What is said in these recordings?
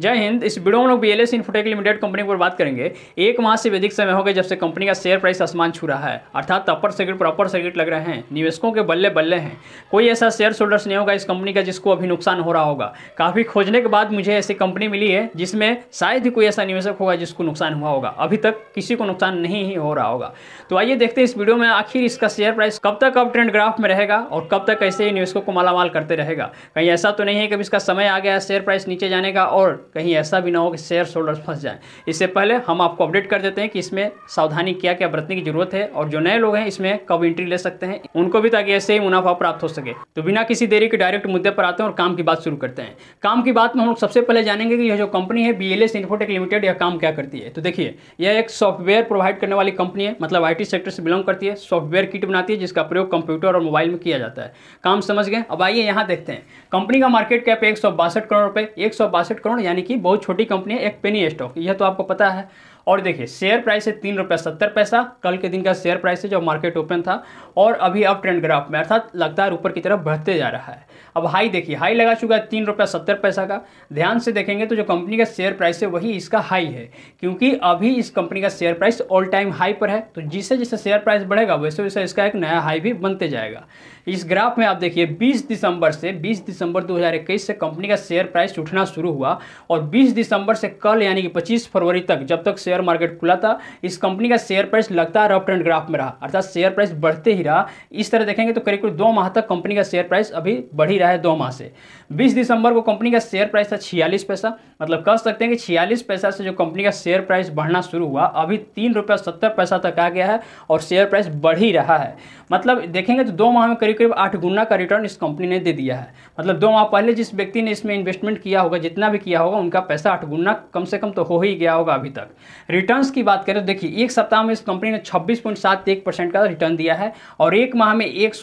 जय हिंद इस वीडियो में लोग B L S infotech limited company पर बात करेंगे एक माह से अधिक समय हो गया जब से कंपनी का शेयर प्राइस आसमान छू रहा है अर्थात अपर सर्किट पर अपर सर्किट लग रहे हैं निवेशकों के बल्ले बल्ले हैं कोई ऐसा शेयर होल्डर्स नहीं होगा इस कंपनी का जिसको अभी नुकसान हो रहा होगा काफ़ी खोजने के बाद मुझे ऐसी कंपनी मिली है जिसमें शायद ही कोई ऐसा निवेशक होगा जिसको नुकसान हुआ होगा अभी तक किसी को नुकसान नहीं ही हो रहा होगा तो आइए देखते हैं इस वीडियो में आखिर इसका शेयर प्राइस कब तक अब ट्रेंड ग्राफ में रहेगा और कब तक ऐसे ही निवेशकों को मालामाल करते रहेगा कहीं ऐसा तो नहीं है कि इसका समय आ गया शेयर प्राइस नीचे जाने का और कहीं ऐसा भी ना हो कि शेयर होल्डर्स फंस जाएं इससे पहले हम आपको अपडेट कर देते हैं कि इसमें सावधानी क्या क्या बरतने की जरूरत है और जो नए लोग हैं इसमें कब एंट्री ले सकते हैं उनको भी ताकि ऐसे ही मुनाफा प्राप्त हो सके तो बिना किसी देरी के डायरेक्ट मुद्दे पर आते हैं और काम की बात शुरू करते हैं काम की बात में हम लोग सबसे पहले जानेंगे कि यह जो कंपनी है B L S infotech limited यह काम क्या करती है तो देखिए यह एक सॉफ्टवेयर प्रोवाइड करने वाली कंपनी है मतलब आई सेक्टर से बिलोंग करती है सॉफ्टवेयर किट बनाती है जिसका प्रयोग कंप्यूटर और मोबाइल में किया जाता है काम समझ गए अब आइए यहाँ देखते हैं कंपनी का मार्केट कैप एक करोड़ रुपए एक करोड़ यानी कि बहुत छोटी कंपनी है एक पेनी स्टॉक यह तो आपको पता है और देखिए शेयर प्राइस है तीन रुपये सत्तर पैसा कल के दिन का शेयर प्राइस है जब मार्केट ओपन था और अभी अब ट्रेंड ग्राफ में अर्थात लगातार ऊपर की तरफ बढ़ते जा रहा है अब हाई देखिए हाई लगा चुका है तीन रुपये सत्तर पैसा का ध्यान से देखेंगे तो जो कंपनी का शेयर प्राइस है वही इसका हाई है क्योंकि अभी इस कंपनी का share price all time high पर है तो जिससे जिससे शेयर प्राइस बढ़ेगा वैसे वैसे इसका एक नया हाई भी बनते जाएगा इस ग्राफ में आप देखिए 20 दिसंबर से 20 दिसंबर 2021 से कंपनी का शेयर प्राइस उठना शुरू हुआ और 20 दिसंबर से कल यानी कि 25 फरवरी तक जब तक शेयर मार्केट खुला था इस कंपनी का शेयर प्राइस लगातार अप ट्रेंड ग्राफ में रहा अर्थात शेयर प्राइस बढ़ते ही रहा इस तरह देखेंगे तो करीब करीब दो माह तक कंपनी का शेयर प्राइस अभी बढ़ ही रहा है दो माह से बीस दिसंबर को कंपनी का शेयर प्राइस था छियालीस पैसा मतलब कह सकते हैं कि छियालीस पैसा से जो कंपनी का शेयर प्राइस बढ़ना शुरू हुआ अभी तीन रुपया सत्तर पैसा तक आ गया है और शेयर प्राइस बढ़ ही रहा है मतलब देखेंगे तो दो माह में करीब करीब आठ गुना का रिटर्न इस कंपनी ने दे दिया है मतलब दो माह पहले जिस व्यक्ति ने इसमें इन्वेस्टमेंट किया होगा जितना भी किया होगा उनका पैसा आठ गुना कम से कम तो हो ही गया होगा अभी तक रिटर्न की बात करें तो देखिए एक सप्ताह में इस कंपनी ने छब्बीस का रिटर्न दिया है और एक माह में एक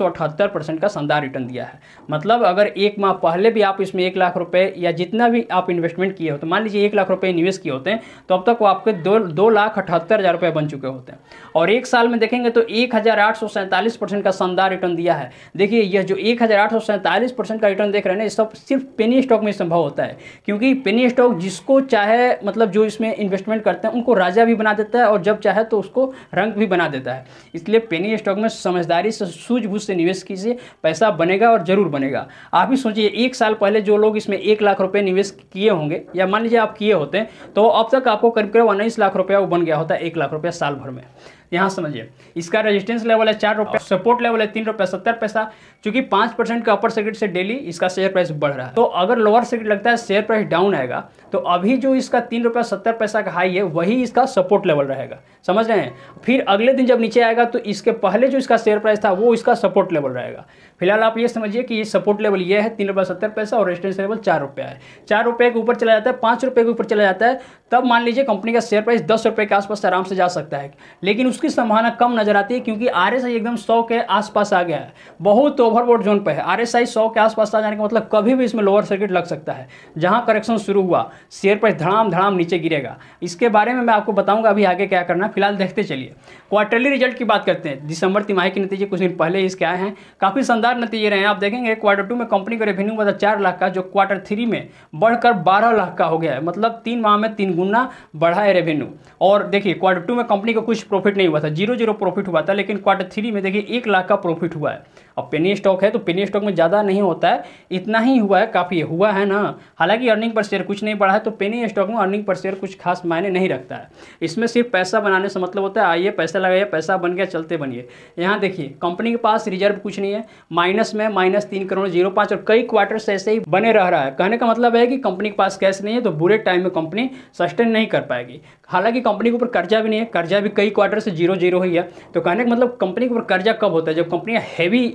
का शानदार रिटर्न दिया है मतलब अगर एक माह पहले भी आप इसमें एक लाख रुपये या जितना भी आप इन्वेस्टमेंट किया किए होते मान लीजिए एक लाख रुपये निवेश किए होते हैं तो अब तक वो आपके दो दो लाख अठहत्तर हज़ार रुपये बन चुके होते हैं और एक साल में देखेंगे तो एक हज़ार आठ सौ सैंतालीस परसेंट का शानदार रिटर्न दिया है देखिए यह जो एक हज़ार आठ सौ सैंतालीस परसेंट का रिटर्न देख रहे हैं ना सब सिर्फ पेनी स्टॉक में संभव होता है क्योंकि पेनी स्टॉक जिसको चाहे मतलब जो इसमें इन्वेस्टमेंट करते हैं उनको राजा भी बना देता है और जब चाहे तो उसको रंग भी बना देता है इसलिए पेनी स्टॉक में समझदारी से सूझबूझ से निवेश कीजिए पैसा बनेगा और जरूर बनेगा आप ही सोचिए एक साल पहले जो लोग इसमें एक लाख रुपये निवेश किए होंगे या मान लीजिए आप किए होते तो अब तक आपको करीब करीब उन्नीस लाख रुपया वो बन गया होता एक लाख रुपया साल भर में यहाँ समझिए इसका रेजिस्टेंस लेवल है चार रुपये सपोर्ट लेवल है तीन रुपये सत्तर पैसा चूंकि पाँच परसेंट के अपर सर्किट से डेली इसका शेयर प्राइस बढ़ रहा है तो अगर लोअर सर्किट लगता है शेयर प्राइस डाउन आएगा तो अभी जो इसका तीन रुपये सत्तर पैसा का हाई है वही इसका सपोर्ट लेवल रहेगा समझ रहे हैं फिर अगले दिन जब नीचे आएगा तो इसके पहले जो इसका शेयर प्राइस था वो इसका सपोर्ट लेवल रहेगा फिलहाल आप ये समझिए कि ये सपोर्ट लेवल ये है तीन रुपये सत्तर पैसा और रेजिस्टेंस लेवल चार रुपया है चार रुपये के ऊपर चला जाता है पाँच रुपये के ऊपर चला जाता है तब मान लीजिए कंपनी का शेयर प्राइस दस रुपये के आसपास आराम से जा सकता है लेकिन उस उसकी संभावना कम नजर आती है क्योंकि आर एस आई एकदम सौ के आसपास आ गया है बहुत ओवरबोर्ड जोन पर है आर एस आई सौ के आसपास आ जाने का मतलब कभी भी इसमें लोअर सर्किट लग सकता है जहां करेक्शन शुरू हुआ शेयर प्राइस धड़ाम धड़ाम नीचे गिरेगा इसके बारे में मैं आपको बताऊंगा अभी आगे क्या करना फिलहाल देखते चलिए क्वार्टरली रिजल्ट की बात करते हैं दिसंबर तिमाही के नतीजे कुछ दिन पहले इसके आए हैं काफ़ी शानदार नतीजे रहे हैं आप देखेंगे क्वार्टर टू में कंपनी का रेवेन्यू बता चार लाख का जो क्वार्टर थ्री में बढ़कर बारह लाख का हो गया है मतलब तीन माह में तीन गुना बढ़ा है रेवेन्यू और देखिए क्वार्टर टू में कंपनी को कुछ प्रॉफिट नहीं नहीं हुआ था जीरो जीरो प्रॉफिट हुआ था लेकिन क्वार्टर थ्री में देखिए एक लाख का प्रॉफिट हुआ है और पेनी स्टॉक है तो पेनी स्टॉक में ज़्यादा नहीं होता है इतना ही हुआ है काफ़ी हुआ है ना हालांकि अर्निंग पर शेयर कुछ नहीं बढ़ा है तो पेनी स्टॉक में अर्निंग पर शेयर कुछ खास मायने नहीं रखता है इसमें सिर्फ पैसा बनाने से मतलब होता है आइए पैसा लगाइए पैसा बन गया चलते बनिए यहाँ देखिए कंपनी के पास रिजर्व कुछ नहीं है माइनस में माइनस तीन करोड़ जीरो पाँच और कई क्वार्टर से ऐसे ही बने रह रहा है कहने का मतलब है कि कंपनी के पास कैश नहीं है तो बुरे टाइम में कंपनी सस्टेन नहीं कर पाएगी हालांकि कंपनी के ऊपर कर्जा भी नहीं है कर्जा भी कई क्वार्टर से जीरो जीरो ही है तो कहने का मतलब कंपनी के ऊपर कर्जा कब होता है जब कंपनी हैवी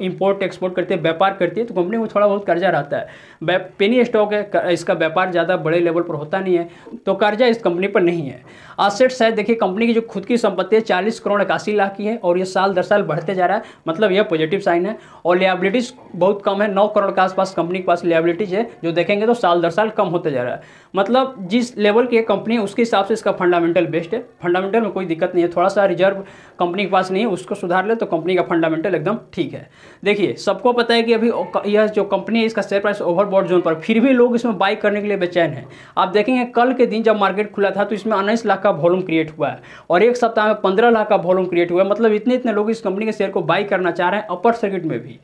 इंपोर्ट एक्सपोर्ट करती है व्यापार करती है तो कंपनी को थोड़ा बहुत कर्जा रहता है पेनी स्टॉक है इसका व्यापार ज़्यादा बड़े लेवल पर होता नहीं है तो कर्जा इस कंपनी पर नहीं है आसेट्स है देखिए कंपनी की जो खुद की संपत्ति है चालीस करोड़ इक्यासी लाख की है और ये साल दर साल बढ़ते जा रहा है मतलब यह पॉजिटिव साइन है और लियाबिलिटीज़ बहुत कम है नौ करोड़ के आसपास कंपनी के पास लियाबिलिटीज़ है जो देखेंगे तो साल दर साल कम होते जा रहा है मतलब जिस लेवल की कंपनी है उसके हिसाब से इसका फंडामेंटल बेस्ट है फंडामेंटल में कोई दिक्कत नहीं है थोड़ा सा रिजर्व कंपनी के पास नहीं है उसको सुधार ले तो कंपनी का फंडामेंटल एकदम ठीक है देखिए सबको पता है कि अभी यह जो कंपनी है इसका शेयर प्राइस ओवरबॉड जोन पर फिर भी लोग इसमें बाई करने के लिए बेचैन है आप देखेंगे कल के दिन जब मार्केट खुला था तो इसमें उन्नीस लाख का वॉल्यूम क्रिएट हुआ है और एक सप्ताह में पंद्रह लाख का वॉल्यूम क्रिएट हुआ है मतलब इतने इतने लोग इस कंपनी के शेयर को बाई करना चाह रहे हैं अपर सर्किट में भी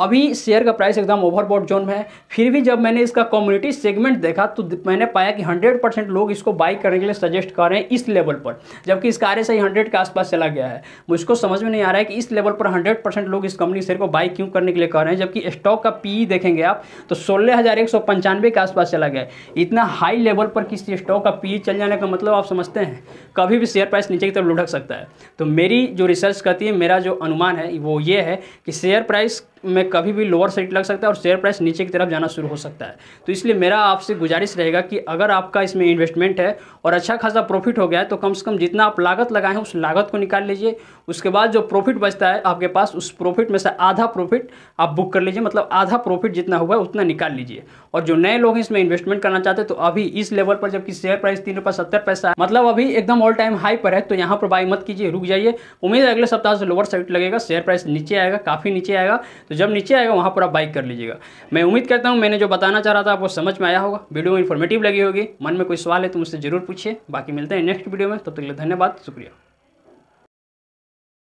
अभी शेयर का प्राइस एकदम ओवरबॉट जोन में है फिर भी जब मैंने इसका कम्युनिटी सेगमेंट देखा तो मैंने पाया कि 100 परसेंट लोग इसको बाई करने के लिए सजेस्ट कर रहे हैं इस लेवल पर जबकि इसका आर एस के आसपास चला गया है मुझको समझ में नहीं आ रहा है कि इस लेवल पर हंड्रेड लोग इस कंपनी शेयर को बाई क्यों करने के लिए कर रहे हैं जबकि स्टॉक का पी e देखेंगे आप तो सोलह के आसपास चला गया है इतना हाई लेवल पर किसी स्टॉक का पी e चल जाने का मतलब आप समझते हैं कभी भी शेयर प्राइस नीचे की तरफ लुढ़क सकता है तो मेरी जो रिसर्च करती है मेरा जो अनुमान है वो ये है कि शेयर प्राइस में कभी भी लोअर साइड लग सकता है और शेयर प्राइस नीचे की तरफ जाना शुरू हो सकता है तो इसलिए मेरा आपसे गुजारिश रहेगा कि अगर आपका इसमें इन्वेस्टमेंट है और अच्छा खासा प्रॉफिट हो गया है तो कम से कम जितना आप लागत लगाए हैं उस लागत को निकाल लीजिए उसके बाद जो प्रॉफिट बचता है आपके पास उस प्रॉफिट में से आधा प्रॉफिट आप बुक कर लीजिए मतलब आधा प्रॉफिट जितना हुआ है उतना निकाल लीजिए और जो नए लोग इसमें इन्वेस्टमेंट करना चाहते हैं तो अभी इस लेवल पर जबकि शेयर प्राइस तीन रुपये सत्तर पैसा मतलब अभी एकदम ऑल टाइम हाई पर है तो यहाँ पर बाई मत कीजिए रुक जाइए उम्मीद है अगले सप्ताह से लोअर साइड लगेगा शेयर प्राइस नीचे आएगा काफ़ी नीचे आएगा तो जब नीचे आएगा वहाँ पर आप बाइक कर लीजिएगा मैं उम्मीद करता हूँ मैंने जो बताना चाह रहा था आपको समझ में आया होगा वीडियो इन्फॉर्मेटिव लगी होगी मन में कोई सवाल है तो मुझसे जरूर पूछिए बाकी मिलते हैं नेक्स्ट वीडियो में तब तक धन्यवाद शुक्रिया